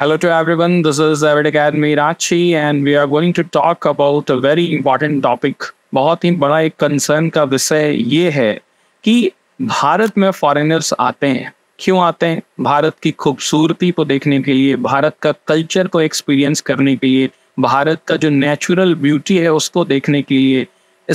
Hello to everyone. This is Everyday Academy Rachi, and we are going to talk about a very important topic. बहुत ही बड़ा एक concern का विषय ये है कि भारत में फॉरेनर्स आते हैं क्यों आते हैं भारत की खूबसूरती को देखने के लिए भारत का कल्चर को एक्सपीरियंस करने के लिए भारत का जो नेचुरल ब्यूटी है उसको देखने के लिए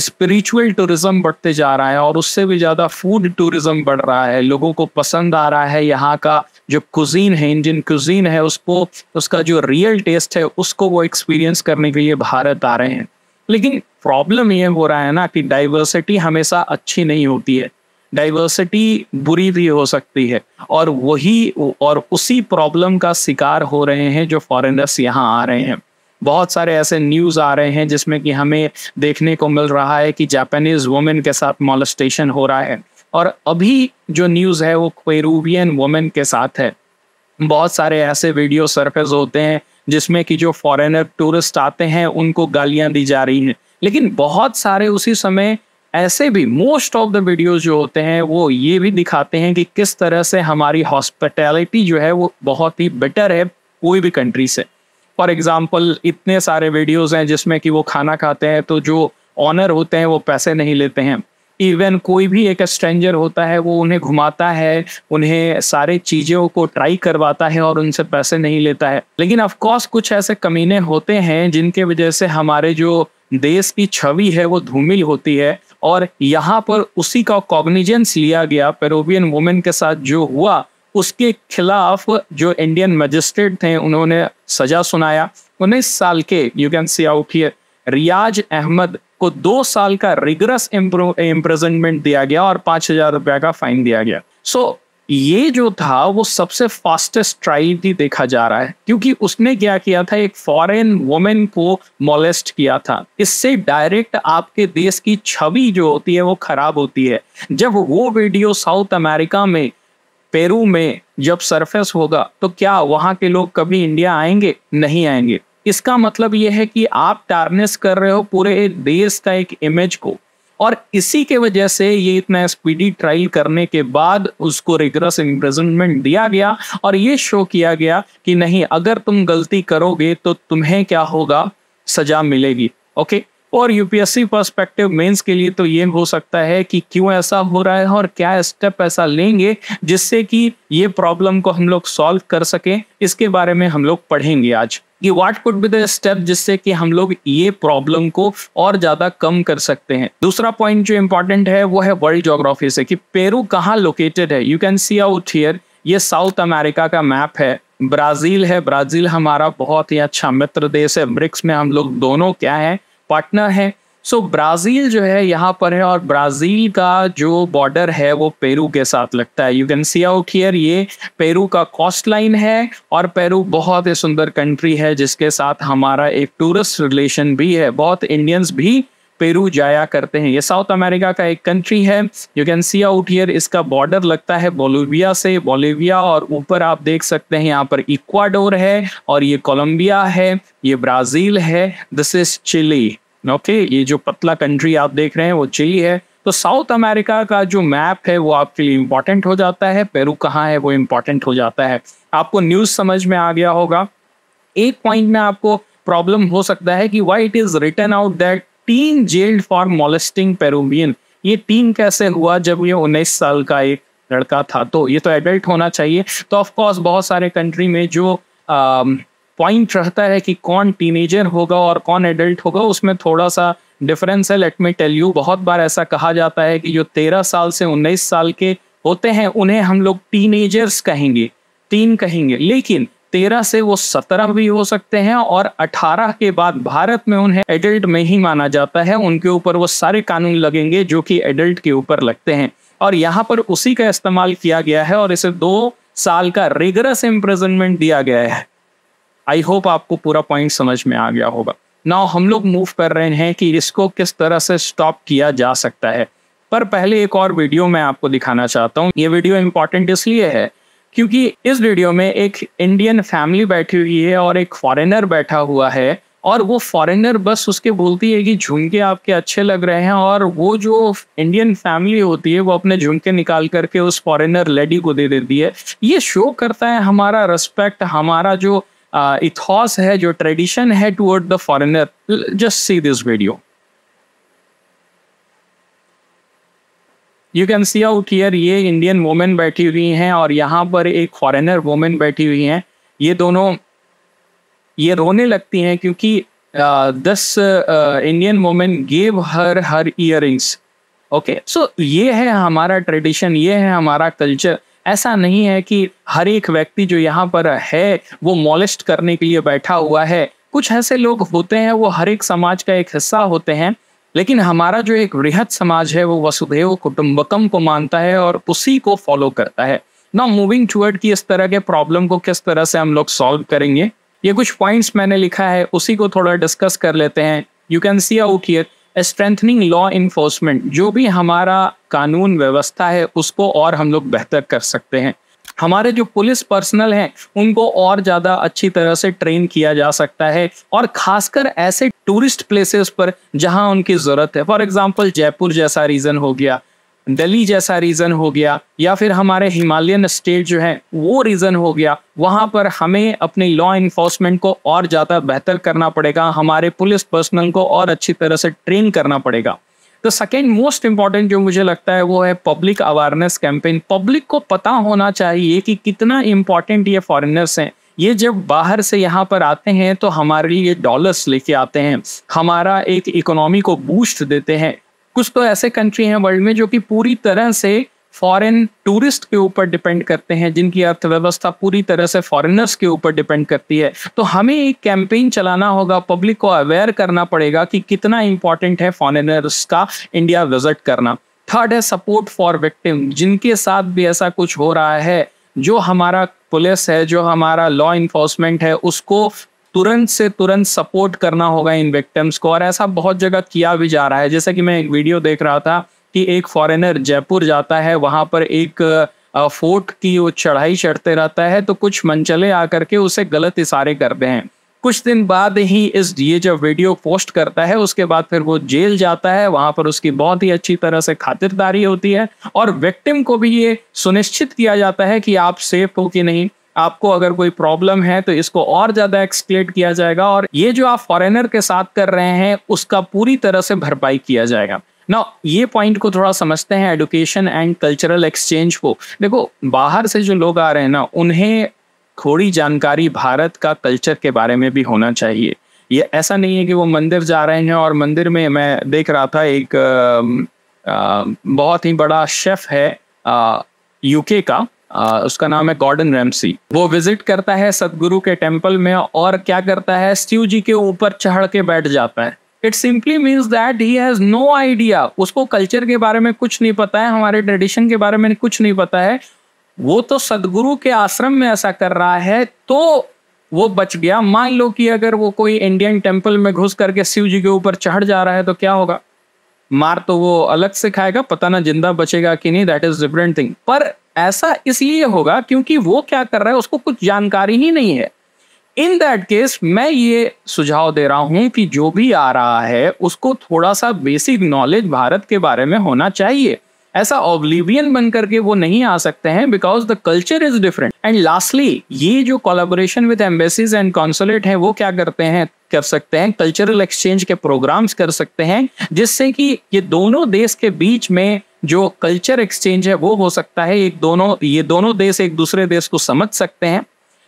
स्पिरिचुअल टूरिज्म बढ़ते जा रहा है और उससे भी ज़्यादा फूड टूरिज्म बढ़ रहा है लोगों को पसंद आ रहा है यहाँ का जो कुजीन है इंडियन कुजीन है उसको उसका जो रियल टेस्ट है उसको वो एक्सपीरियंस करने के लिए भारत आ रहे हैं लेकिन प्रॉब्लम ये हो रहा है ना कि डाइवर्सिटी हमेशा अच्छी नहीं होती है डाइवर्सिटी बुरी भी हो सकती है और वही और उसी प्रॉब्लम का शिकार हो रहे हैं जो फॉरेनर्स यहाँ आ रहे हैं बहुत सारे ऐसे न्यूज़ आ रहे हैं जिसमें कि हमें देखने को मिल रहा है कि जापानीज वुमेन के साथ मॉलस्टेशन हो रहा है और अभी जो न्यूज़ है वो क्वेरूबियन वुमेन के साथ है बहुत सारे ऐसे वीडियो सरफेस होते हैं जिसमें कि जो फॉरेनर टूरिस्ट आते हैं उनको गालियां दी जा रही हैं लेकिन बहुत सारे उसी समय ऐसे भी मोस्ट ऑफ द वीडियोस जो होते हैं वो ये भी दिखाते हैं कि किस तरह से हमारी हॉस्पिटैलिटी जो है वो बहुत ही बेटर है कोई भी कंट्री से फॉर एग्जाम्पल इतने सारे वीडियोज़ हैं जिसमें कि वो खाना खाते हैं तो जो ऑनर होते हैं वो पैसे नहीं लेते हैं इवन कोई भी एक स्ट्रेंजर होता है वो उन्हें घुमाता है उन्हें सारे चीज़ों को ट्राई करवाता है और उनसे पैसे नहीं लेता है लेकिन ऑफकोर्स कुछ ऐसे कमीने होते हैं जिनके वजह से हमारे जो देश की छवि है वो धूमिल होती है और यहाँ पर उसी का कॉग्निजेंस लिया गया पेरोवियन वुमेन के साथ जो हुआ उसके खिलाफ जो इंडियन मजिस्ट्रेट थे उन्होंने सजा सुनाया उन्नीस साल के you can see out here Riyaz Ahmed को दो साल का रिगरस इम्प्रेजमेंट दिया गया और पांच हजार रुपया का फाइन दिया गया सो so, ये जो था वो सबसे फास्टेस्ट ट्रायल भी देखा जा रहा है क्योंकि उसने क्या किया था एक फॉरेन वुमेन को मोलेस्ट किया था इससे डायरेक्ट आपके देश की छवि जो होती है वो खराब होती है जब वो वीडियो साउथ अमेरिका में पेरू में जब सरफेस होगा तो क्या वहां के लोग कभी इंडिया आएंगे नहीं आएंगे इसका मतलब यह है कि आप टार्निस कर रहे हो पूरे देश का एक इमेज को और इसी के वजह से ये इतना स्पीडी ट्रायल करने के बाद उसको रिग्रस इम्प्रेजमेंट दिया गया और ये शो किया गया कि नहीं अगर तुम गलती करोगे तो तुम्हें क्या होगा सजा मिलेगी ओके और यूपीएससी पर्सपेक्टिव मेंस के लिए तो ये हो सकता है कि क्यों ऐसा हो रहा है और क्या स्टेप ऐसा लेंगे जिससे कि ये प्रॉब्लम को हम लोग सॉल्व कर सकें इसके बारे में हम लोग पढ़ेंगे आज कि what could be the step जिससे कि हम लोग ये प्रॉब्लम को और ज्यादा कम कर सकते हैं दूसरा पॉइंट जो इम्पोर्टेंट है वो है वर्ल्ड जोग्राफी से कि पेरू कहाँ लोकेटेड है you can see out here ये साउथ अमेरिका का मैप है ब्राज़ील है ब्राज़ील हमारा बहुत ही अच्छा मित्र देश है ब्रिक्स में हम लोग दोनों क्या है पार्टनर है सो so, ब्राज़ील जो है यहाँ पर है और ब्राज़ील का जो बॉर्डर है वो पेरू के साथ लगता है you can see out here ये पेरू का कॉस्ट लाइन है और पेरू बहुत ही सुंदर कंट्री है जिसके साथ हमारा एक टूरिस्ट रिलेशन भी है बहुत इंडियंस भी पेरू जाया करते हैं ये साउथ अमेरिका का एक कंट्री है you can see out here इसका बॉर्डर लगता है बोलिविया से बोलिविया और ऊपर आप देख सकते हैं यहाँ पर इक्वाडोर है और ये कोलंबिया है ये ब्राज़ील है दिस इज चिली ओके ये जो पतला कंट्री आप देख रहे हैं वो चिली है तो साउथ अमेरिका का जो मैप है वो आपके लिए इम्पॉर्टेंट हो जाता है पेरू कहाँ है वो इम्पॉर्टेंट हो जाता है आपको न्यूज़ समझ में आ गया होगा एक पॉइंट में आपको प्रॉब्लम हो सकता है कि why it is return out that तीन जेल्ड फॉर मोलेस्टिंग पेरुबियन ये तीन कैसे हुआ जब ये उन्नीस साल का एक लड़का था तो ये तो एडल्ट होना चाहिए तो ऑफ कोर्स बहुत सारे कंट्री में जो पॉइंट um, रहता है कि कौन टीनेजर होगा और कौन एडल्ट होगा उसमें थोड़ा सा डिफरेंस है लेट मी टेल यू बहुत बार ऐसा कहा जाता है कि जो तेरह साल से उन्नीस साल के होते हैं उन्हें हम लोग टीनेजर्स कहेंगे टीन कहेंगे लेकिन तेरह से वो सत्रह भी हो सकते हैं और अठारह के बाद भारत में उन्हें एडल्ट में ही माना जाता है उनके ऊपर वो सारे कानून लगेंगे जो कि एडल्ट के ऊपर लगते हैं और यहाँ पर उसी का इस्तेमाल किया गया है और इसे दो साल का रिगरस इम्प्रेजनमेंट दिया गया है आई होप आपको पूरा पॉइंट समझ में आ गया होगा नाउ हम लोग मूव कर रहे हैं कि इसको किस तरह से स्टॉप किया जा सकता है पर पहले एक और वीडियो मैं आपको दिखाना चाहता हूँ ये वीडियो इंपॉर्टेंट इसलिए है क्योंकि इस वीडियो में एक इंडियन फैमिली बैठी हुई है और एक फॉरेनर बैठा हुआ है और वो फॉरेनर बस उसके बोलती है कि झुमके आपके अच्छे लग रहे हैं और वो जो इंडियन फैमिली होती है वो अपने झुमके निकाल करके उस फॉरेनर लेडी को दे देती है ये शो करता है हमारा रेस्पेक्ट हमारा जो इथॉस है जो ट्रेडिशन है toward the foreigner just see this video you can see out here ये इंडियन वोमेन बैठी हुई हैं और यहाँ पर एक फॉरेनर वोमेन बैठी हुई हैं ये दोनों ये रोने लगती हैं क्योंकि दस Indian women gave her her year okay so ये है हमारा ट्रेडिशन ये है हमारा कल्चर ऐसा नहीं है कि हर एक व्यक्ति जो यहाँ पर है वो मॉलिस्ट करने के लिए बैठा हुआ है कुछ ऐसे लोग होते हैं वो हर एक समाज का एक हिस्सा होते हैं लेकिन हमारा जो एक वृहद समाज है वो वसुदेव कुटुम्बकम को मानता है और उसी को फॉलो करता है ना मूविंग टूअर्ड की इस तरह के प्रॉब्लम को किस तरह से हम लोग सॉल्व करेंगे ये कुछ पॉइंट्स मैंने लिखा है उसी को थोड़ा डिस्कस कर लेते हैं you can see out here strengthening law enforcement जो भी हमारा कानून व्यवस्था है उसको और हम लोग बेहतर कर सकते हैं हमारे जो पुलिस पर्सनल हैं उनको और ज़्यादा अच्छी तरह से ट्रेन किया जा सकता है और खासकर ऐसे टूरिस्ट प्लेसेस पर जहां उनकी ज़रूरत है फॉर एग्जाम्पल जयपुर जैसा रीज़न हो गया दिल्ली जैसा रीज़न हो गया या फिर हमारे हिमालयन स्टेट जो है वो रीज़न हो गया वहाँ पर हमें अपने लॉ इन्फोर्समेंट को और ज़्यादा बेहतर करना पड़ेगा हमारे पुलिस पर्सनल को और अच्छी तरह से ट्रेन करना पड़ेगा द सेकेंड मोस्ट इम्पॉर्टेंट जो मुझे लगता है वो है पब्लिक अवेयरनेस कैंपेन पब्लिक को पता होना चाहिए कि कितना इम्पॉर्टेंट ये फॉरेनर्स हैं ये जब बाहर से यहाँ पर आते हैं तो हमारे लिए डॉलर्स लेके आते हैं हमारा एक इकोनॉमी को बूस्ट देते हैं कुछ तो ऐसे कंट्री हैं वर्ल्ड में जो कि पूरी तरह से फॉरेन टूरिस्ट के ऊपर डिपेंड करते हैं जिनकी अर्थव्यवस्था पूरी तरह से फॉरेनर्स के ऊपर डिपेंड करती है तो हमें एक कैंपेन चलाना होगा पब्लिक को अवेयर करना पड़ेगा कि कितना इंपॉर्टेंट है फॉरेनर्स का इंडिया विजिट करना थर्ड है सपोर्ट फॉर विक्टिम जिनके साथ भी ऐसा कुछ हो रहा है जो हमारा पुलिस है जो हमारा लॉ इन्फोर्समेंट है उसको तुरंत से तुरंत सपोर्ट करना होगा इन विक्टिम्स को और ऐसा बहुत जगह किया भी जा रहा है जैसे कि मैं एक वीडियो देख रहा था कि एक फॉरेनर जयपुर जाता है वहां पर एक फोर्ट की वो चढ़ाई चढ़ते रहता है तो कुछ मंचले आकर के उसे गलत इशारे करते हैं कुछ दिन बाद ही इस ये जब वीडियो पोस्ट करता है उसके बाद फिर वो जेल जाता है वहां पर उसकी बहुत ही अच्छी तरह से खातिरदारी होती है और विक्टिम को भी ये सुनिश्चित किया जाता है कि आप सेफ हो कि नहीं आपको अगर कोई प्रॉब्लम है तो इसको और ज्यादा एक्सप्लेट किया जाएगा और ये जो आप फॉरेनर के साथ कर रहे हैं उसका पूरी तरह से भरपाई किया जाएगा ना ये पॉइंट को थोड़ा समझते हैं एडुकेशन एंड कल्चरल एक्सचेंज को देखो बाहर से जो लोग आ रहे हैं ना उन्हें थोड़ी जानकारी भारत का कल्चर के बारे में भी होना चाहिए ये ऐसा नहीं है कि वो मंदिर जा रहे हैं और मंदिर में मैं देख रहा था एक आ, आ, बहुत ही बड़ा शेफ है यूके का आ, उसका नाम है गॉर्डन रेमसी वो विजिट करता है सदगुरु के टेम्पल में और क्या करता है स्टीव जी के ऊपर चढ़ के बैठ जाता है it simply means that he has no idea उसको कल्चर के बारे में कुछ नहीं पता है हमारे ट्रेडिशन के बारे में कुछ नहीं पता है वो तो सदगुरु के आश्रम में ऐसा कर रहा है तो वो बच गया मान लो कि अगर वो कोई इंडियन टेम्पल में घुस करके शिव जी के ऊपर चढ़ जा रहा है तो क्या होगा मार तो वो अलग से खाएगा पता ना जिंदा बचेगा कि नहीं दैट इज डिफरेंट थिंग पर ऐसा इसलिए होगा क्योंकि वो क्या कर रहा है उसको कुछ जानकारी ही नहीं है इन दैट केस मैं ये सुझाव दे रहा हूं कि जो भी आ रहा है उसको थोड़ा सा बेसिक नॉलेज भारत के बारे में होना चाहिए ऐसा ओब्लिवियन बन करके वो नहीं आ सकते हैं because the culture is different and lastly ये जो collaboration with embassies and consulate है वो क्या करते हैं कर सकते हैं कल्चरल एक्सचेंज के प्रोग्राम्स कर सकते हैं जिससे कि ये दोनों देश के बीच में जो कल्चर एक्सचेंज है वो हो सकता है एक दोनों ये दोनों देश एक दूसरे देश को समझ सकते हैं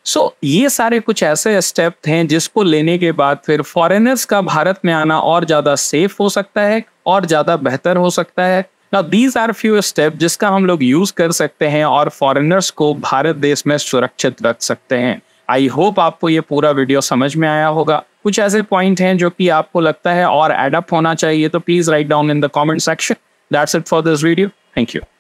सो so, ये सारे कुछ ऐसे स्टेप थे जिसको लेने के बाद फिर फॉरेनर्स का भारत में आना और ज़्यादा सेफ हो सकता है और ज़्यादा बेहतर हो सकता है ना दीज आर फ्यू स्टेप जिसका हम लोग यूज़ कर सकते हैं और फॉरेनर्स को भारत देश में सुरक्षित रख सकते हैं आई होप आपको ये पूरा वीडियो समझ में आया होगा कुछ ऐसे पॉइंट हैं जो कि आपको लगता है और एडअप होना चाहिए तो please write down in the comment section that's it for this video thank you